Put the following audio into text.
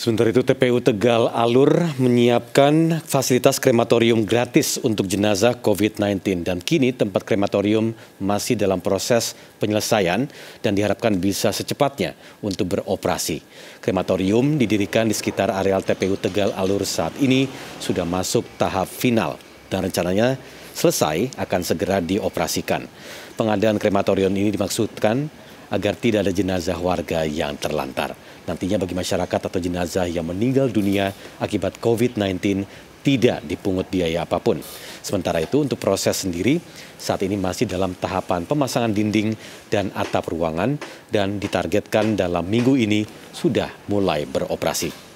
Sementara itu TPU Tegal Alur menyiapkan fasilitas krematorium gratis untuk jenazah COVID-19 dan kini tempat krematorium masih dalam proses penyelesaian dan diharapkan bisa secepatnya untuk beroperasi. Krematorium didirikan di sekitar areal TPU Tegal Alur saat ini sudah masuk tahap final dan rencananya selesai akan segera dioperasikan. Pengadaan krematorium ini dimaksudkan agar tidak ada jenazah warga yang terlantar. Nantinya bagi masyarakat atau jenazah yang meninggal dunia akibat COVID-19 tidak dipungut biaya apapun. Sementara itu untuk proses sendiri saat ini masih dalam tahapan pemasangan dinding dan atap ruangan dan ditargetkan dalam minggu ini sudah mulai beroperasi.